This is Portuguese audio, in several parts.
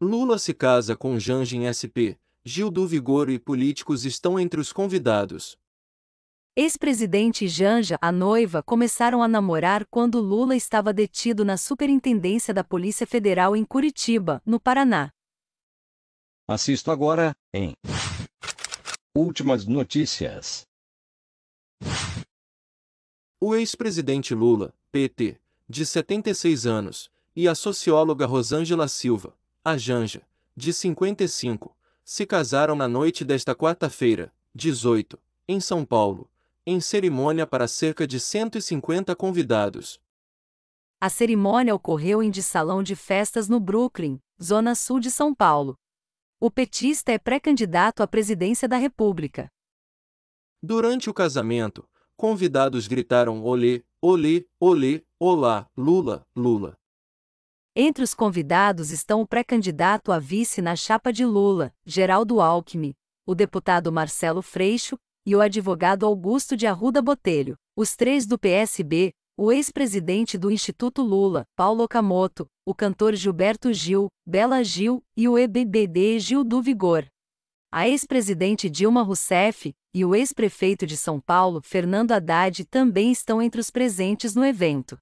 Lula se casa com Janja em SP, Gil do Vigor e políticos estão entre os convidados. Ex-presidente Janja, a noiva, começaram a namorar quando Lula estava detido na Superintendência da Polícia Federal em Curitiba, no Paraná. Assisto agora, em Últimas notícias. O ex-presidente Lula, PT, de 76 anos, e a socióloga Rosângela Silva, a Janja, de 55, se casaram na noite desta quarta-feira, 18, em São Paulo, em cerimônia para cerca de 150 convidados. A cerimônia ocorreu em de salão de festas no Brooklyn, zona sul de São Paulo. O petista é pré-candidato à presidência da República. Durante o casamento, convidados gritaram olê, olê, olê, olá, Lula, Lula. Entre os convidados estão o pré-candidato a vice na chapa de Lula, Geraldo Alckmin, o deputado Marcelo Freixo e o advogado Augusto de Arruda Botelho. Os três do PSB, o ex-presidente do Instituto Lula, Paulo Okamoto, o cantor Gilberto Gil, Bela Gil e o EBBD Gil do Vigor. A ex-presidente Dilma Rousseff e o ex-prefeito de São Paulo, Fernando Haddad, também estão entre os presentes no evento.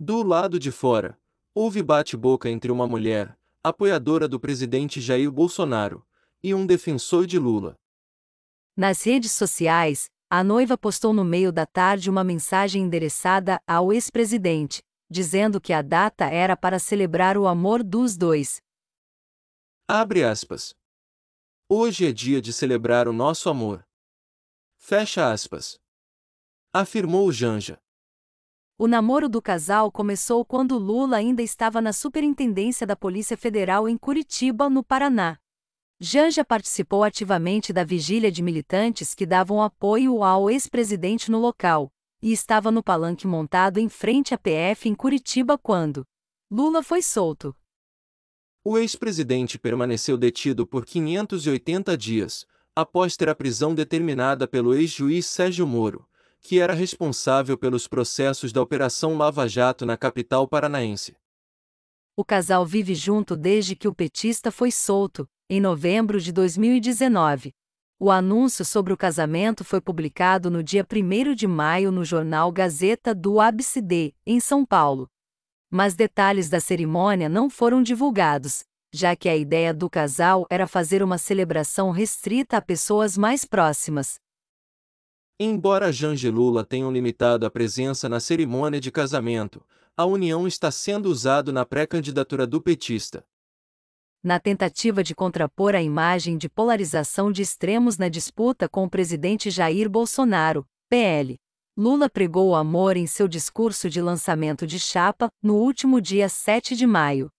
Do lado de fora, Houve bate-boca entre uma mulher, apoiadora do presidente Jair Bolsonaro, e um defensor de Lula. Nas redes sociais, a noiva postou no meio da tarde uma mensagem endereçada ao ex-presidente, dizendo que a data era para celebrar o amor dos dois. Abre aspas. Hoje é dia de celebrar o nosso amor. Fecha aspas. Afirmou Janja. O namoro do casal começou quando Lula ainda estava na Superintendência da Polícia Federal em Curitiba, no Paraná. Janja participou ativamente da vigília de militantes que davam apoio ao ex-presidente no local, e estava no palanque montado em frente à PF em Curitiba quando Lula foi solto. O ex-presidente permaneceu detido por 580 dias, após ter a prisão determinada pelo ex-juiz Sérgio Moro, que era responsável pelos processos da Operação Lava Jato na capital paranaense. O casal vive junto desde que o petista foi solto, em novembro de 2019. O anúncio sobre o casamento foi publicado no dia 1 de maio no jornal Gazeta do Abcd, em São Paulo. Mas detalhes da cerimônia não foram divulgados, já que a ideia do casal era fazer uma celebração restrita a pessoas mais próximas, Embora Janja Lula tenha limitado a presença na cerimônia de casamento, a união está sendo usado na pré-candidatura do petista. Na tentativa de contrapor a imagem de polarização de extremos na disputa com o presidente Jair Bolsonaro, PL, Lula pregou o amor em seu discurso de lançamento de chapa, no último dia 7 de maio.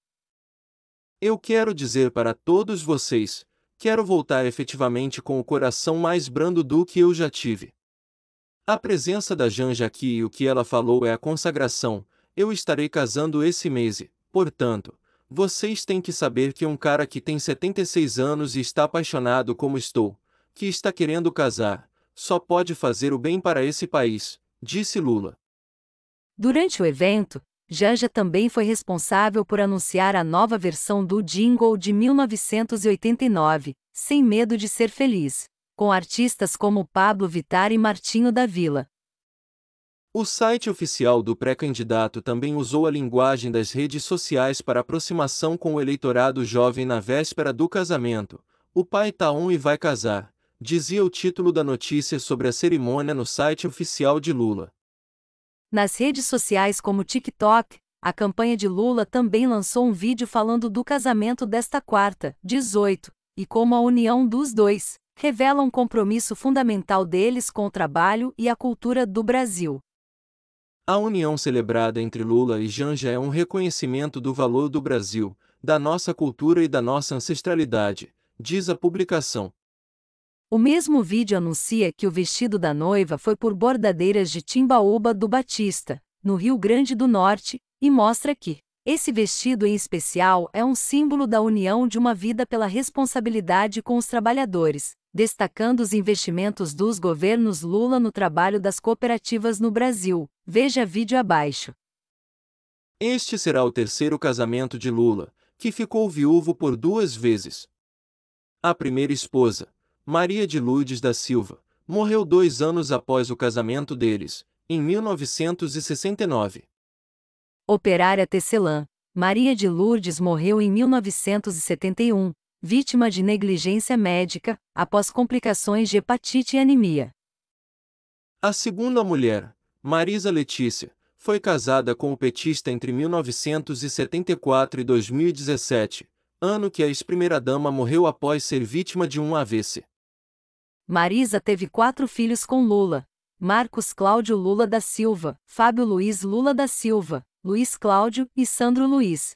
Eu quero dizer para todos vocês, quero voltar efetivamente com o coração mais brando do que eu já tive. A presença da Janja aqui e o que ela falou é a consagração. Eu estarei casando esse mês, e, portanto, vocês têm que saber que um cara que tem 76 anos e está apaixonado como estou, que está querendo casar, só pode fazer o bem para esse país, disse Lula. Durante o evento, Janja também foi responsável por anunciar a nova versão do jingle de 1989, Sem Medo de Ser Feliz com artistas como Pablo Vitar e Martinho da Vila. O site oficial do pré-candidato também usou a linguagem das redes sociais para aproximação com o eleitorado jovem na véspera do casamento. O pai tá on e vai casar, dizia o título da notícia sobre a cerimônia no site oficial de Lula. Nas redes sociais como TikTok, a campanha de Lula também lançou um vídeo falando do casamento desta quarta, 18, e como a união dos dois, revela um compromisso fundamental deles com o trabalho e a cultura do Brasil. A união celebrada entre Lula e Janja é um reconhecimento do valor do Brasil, da nossa cultura e da nossa ancestralidade, diz a publicação. O mesmo vídeo anuncia que o vestido da noiva foi por bordadeiras de Timbaúba do Batista, no Rio Grande do Norte, e mostra que esse vestido em especial é um símbolo da união de uma vida pela responsabilidade com os trabalhadores, destacando os investimentos dos governos Lula no trabalho das cooperativas no Brasil. Veja vídeo abaixo. Este será o terceiro casamento de Lula, que ficou viúvo por duas vezes. A primeira esposa, Maria de Lourdes da Silva, morreu dois anos após o casamento deles, em 1969. Operária tecelã, Maria de Lourdes morreu em 1971, vítima de negligência médica, após complicações de hepatite e anemia. A segunda mulher, Marisa Letícia, foi casada com o petista entre 1974 e 2017, ano que a ex-primeira-dama morreu após ser vítima de um AVC. Marisa teve quatro filhos com Lula: Marcos Cláudio Lula da Silva, Fábio Luiz Lula da Silva, Luiz Cláudio e Sandro Luiz.